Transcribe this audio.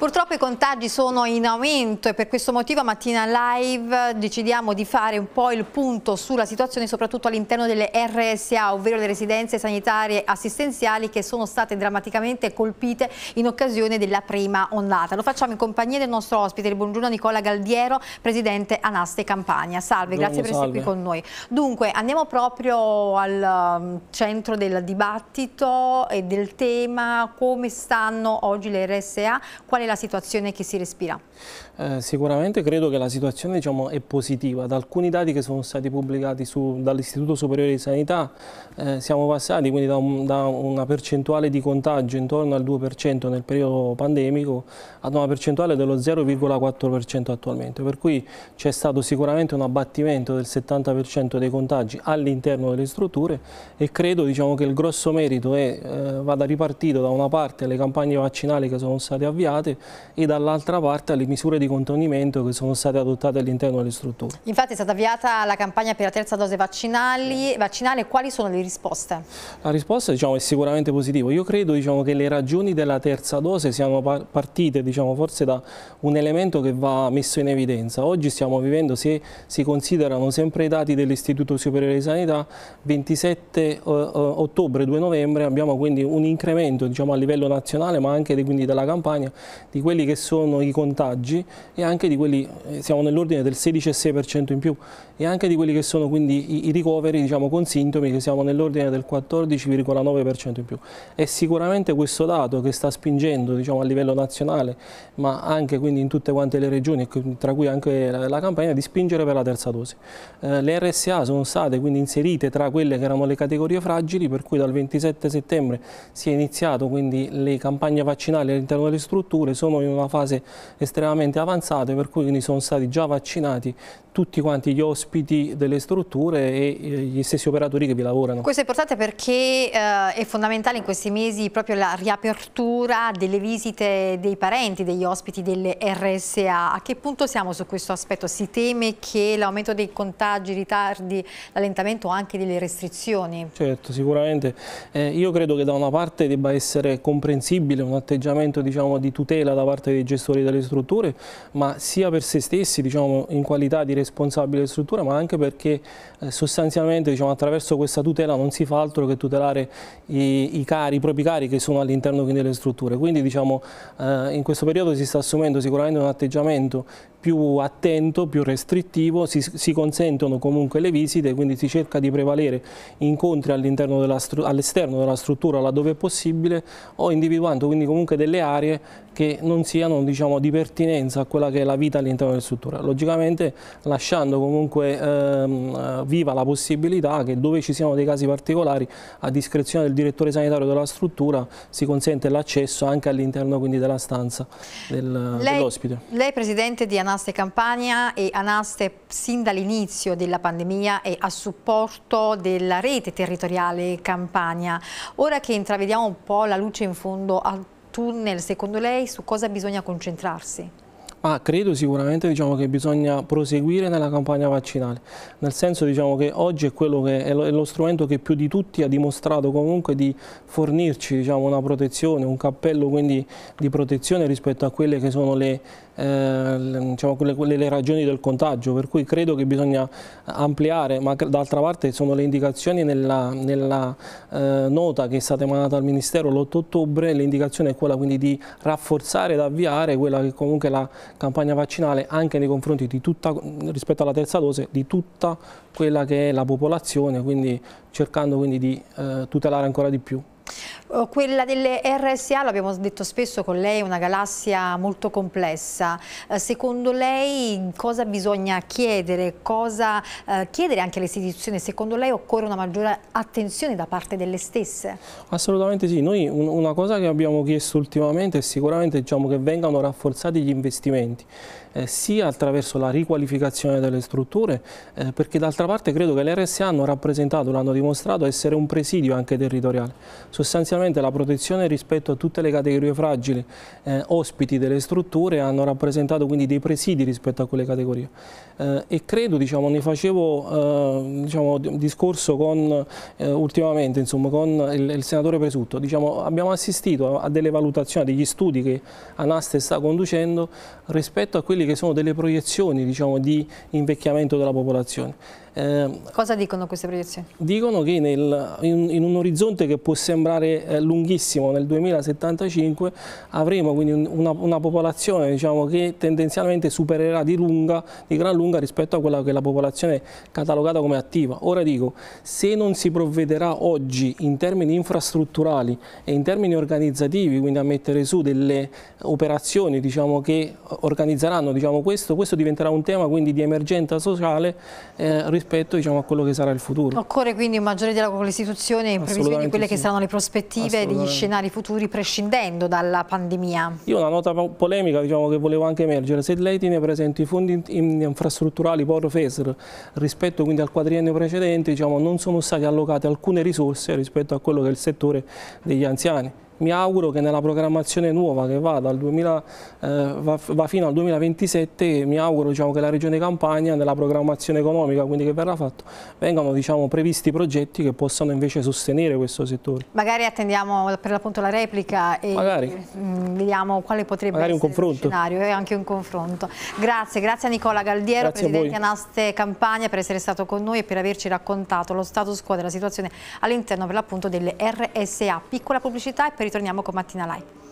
Purtroppo i contagi sono in aumento e per questo motivo a Mattina Live decidiamo di fare un po' il punto sulla situazione soprattutto all'interno delle RSA, ovvero le residenze sanitarie assistenziali che sono state drammaticamente colpite in occasione della prima ondata. Lo facciamo in compagnia del nostro ospite, il buongiorno Nicola Galdiero, presidente Anaste Campania. Salve, Buono, grazie per salve. essere qui con noi. Dunque, andiamo proprio al um, centro del dibattito e del tema come stanno oggi le RSA, qual è la la situazione che si respira? Eh, sicuramente credo che la situazione diciamo, è positiva. Da alcuni dati che sono stati pubblicati dall'Istituto Superiore di Sanità eh, siamo passati quindi da, un, da, una percentuale di contagio intorno al 2% nel periodo pandemico ad una percentuale dello 0,4% attualmente. Per cui c'è stato sicuramente un abbattimento del 70% dei contagi all'interno delle strutture e credo diciamo, che il grosso merito è, eh, vada ripartito da una parte le campagne vaccinali che sono state avviate e dall'altra parte alle misure di contenimento che sono state adottate all'interno delle strutture. Infatti è stata avviata la campagna per la terza dose vaccinale, quali sono le risposte? La risposta diciamo, è sicuramente positiva, io credo diciamo, che le ragioni della terza dose siano partite diciamo, forse da un elemento che va messo in evidenza, oggi stiamo vivendo se si considerano sempre i dati dell'Istituto Superiore di Sanità 27 uh, eh, eh, ottobre 2 novembre abbiamo quindi un incremento diciamo, a livello nazionale ma anche quindi della campagna di quelli che sono i contagi e anche di quelli, eh, siamo nell'ordine del 16,6% in più, e anche di quelli che sono quindi i, i ricoveri diciamo, con sintomi che siamo nell'ordine del 14,9% in più. È sicuramente questo dato che sta spingendo diciamo, a livello nazionale, ma anche quindi in tutte quante le regioni, tra cui anche la, la Campania, di spingere per la terza dose. Eh, le RSA sono state quindi inserite tra quelle che erano le categorie fragili, per cui dal 27 settembre si è iniziato quindi le campagne vaccinali all'interno delle strutture, sono in una fase estremamente avanzata per cui sono stati già vaccinati tutti quanti gli ospiti delle strutture e eh, gli stessi operatori che vi lavorano. Questo è importante perché eh, è fondamentale in questi mesi proprio la riapertura delle visite dei parenti, degli ospiti delle RSA. A che punto siamo su questo aspetto? Si teme che l'aumento dei contagi, ritardi, l'allentamento anche delle restrizioni? Certo, sicuramente. Eh, io credo che da una parte debba essere comprensibile un atteggiamento diciamo, di tutela tutela da parte dei gestori delle strutture, ma sia per se stessi diciamo, in qualità di responsabile delle strutture, ma anche perché eh, sostanzialmente diciamo, attraverso questa tutela non si fa altro che tutelare i, i, cari, i propri cari che sono all'interno delle strutture. Quindi diciamo, eh, in questo periodo si sta assumendo sicuramente un atteggiamento più attento, più restrittivo, si, si, consentono comunque le visite, quindi si cerca di prevalere incontri all'esterno della, all della struttura laddove è possibile o individuando quindi comunque delle aree che non siano diciamo, di pertinenza a quella che è la vita all'interno della struttura. Logicamente lasciando comunque ehm, viva la possibilità che dove ci siano dei casi particolari a discrezione del direttore sanitario della struttura si consente l'accesso anche all'interno della stanza del, dell'ospite. Lei Presidente di Anna Anaste Campania e Anaste sin dall'inizio della pandemia è a supporto della rete territoriale Campania. Ora che intravediamo un po' la luce in fondo al tunnel, secondo lei su cosa bisogna concentrarsi? Ah, credo sicuramente diciamo, che bisogna proseguire nella campagna vaccinale, nel senso diciamo, che oggi è, che è, lo, è, lo, strumento che più di tutti ha dimostrato comunque di fornirci diciamo, una protezione, un cappello quindi di protezione rispetto a quelle che sono le eh, diciamo, quelle, quelle, le ragioni del contagio, per cui credo che bisogna ampliare, ma d'altra parte sono le indicazioni nella, nella eh, nota che è stata emanata al Ministero l'8 ottobre, l'indicazione è quella quindi di rafforzare ed avviare quella che comunque la campagna vaccinale anche nei confronti di tutta, rispetto alla terza dose, di tutta quella che è la popolazione, quindi cercando quindi di eh, tutelare ancora di più. Eh, quella delle RSA, l'abbiamo detto spesso con lei, è una galassia molto complessa. Eh, secondo lei cosa bisogna chiedere, cosa eh, chiedere anche alle istituzioni? Secondo lei occorre una maggiore attenzione da parte delle stesse? Assolutamente sì. Noi una cosa che abbiamo chiesto ultimamente è sicuramente diciamo, che vengano rafforzati gli investimenti. Eh, sia attraverso la riqualificazione delle strutture, eh, perché d'altra parte credo che le RSA hanno rappresentato, l'hanno dimostrato essere un presidio anche territoriale. Sostanzialmente Sicuramente la protezione rispetto a tutte le categorie fragili, eh, ospiti delle strutture, hanno rappresentato quindi dei presidi rispetto a quelle categorie. Eh, e credo, diciamo, ne facevo eh, diciamo, discorso con, eh, ultimamente insomma, con il, il senatore Presutto, diciamo, abbiamo assistito a, a delle valutazioni, a degli studi che Anaste sta conducendo rispetto a quelle che sono delle proiezioni diciamo, di invecchiamento della popolazione. Ehm, Cosa dicono queste proiezioni? Dicono che nel, in, in, un orizzonte che può sembrare eh, lunghissimo, nel 2075 avremo quindi un, una, una, popolazione diciamo, che tendenzialmente supererà di, lunga, di gran lunga rispetto a quella che è la popolazione catalogata come attiva. Ora dico, se non si provvederà oggi in termini infrastrutturali e in termini organizzativi, quindi a mettere su delle operazioni diciamo, che organizzeranno diciamo, questo, questo diventerà un tema quindi, di emergenza sociale eh, rispetto diciamo, a quello che sarà il futuro. Occorre quindi un maggiore dialogo con le istituzioni in previsione di quelle sì. che saranno le prospettive degli scenari futuri prescindendo dalla pandemia. Io una nota polemica diciamo, che volevo anche emergere, se lei tiene presente i fondi infrastrutturali Poro FESR rispetto quindi al quadriennio precedente diciamo, non sono state allocate alcune risorse rispetto a quello che è il settore degli anziani mi auguro che nella programmazione nuova che va, 2000, eh, va, va fino al 2027, mi auguro diciamo, che la Regione Campania nella programmazione economica quindi che verrà fatto, vengano diciamo, previsti progetti che possano invece sostenere questo settore. Magari attendiamo per l'appunto la replica e Magari. Mm, vediamo quale potrebbe Magari essere il scenario e anche un confronto. Grazie, grazie a Nicola Galdiero, grazie Presidente Anaste Campania per essere stato con noi e per averci raccontato lo status quo della situazione all'interno per l'appunto delle RSA. Piccola pubblicità e per ritorniamo con Mattina Live.